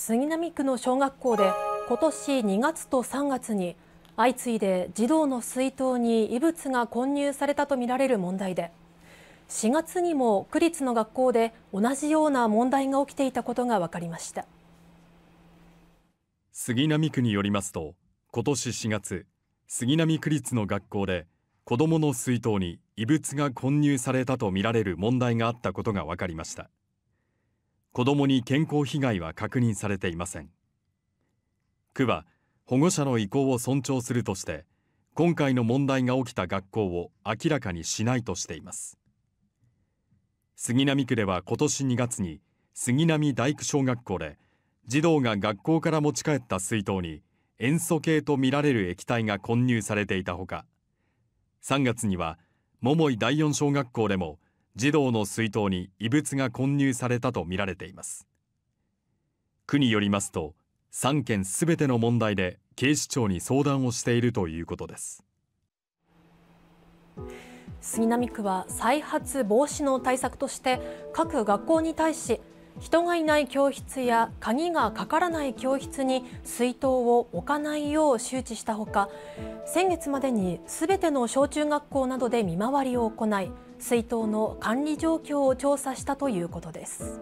杉並区の小学校で今年2月と3月に相次いで児童の水筒に異物が混入されたとみられる問題で4月にも区立の学校で同じような問題が起きていたことが分かりました杉並区によりますと今年4月杉並区立の学校で子どもの水筒に異物が混入されたとみられる問題があったことが分かりました子どもに健康被害は確認されていません区は保護者の意向を尊重するとして今回の問題が起きた学校を明らかにしないとしています杉並区では今年2月に杉並大工小学校で児童が学校から持ち帰った水筒に塩素系とみられる液体が混入されていたほか3月には桃井第4小学校でも児童の水筒に異物が混入されたとみられています区によりますと3件すべての問題で警視庁に相談をしているということです杉並区は再発防止の対策として各学校に対し人がいない教室や鍵がかからない教室に水筒を置かないよう周知したほか先月までにすべての小中学校などで見回りを行い水筒の管理状況を調査したということです。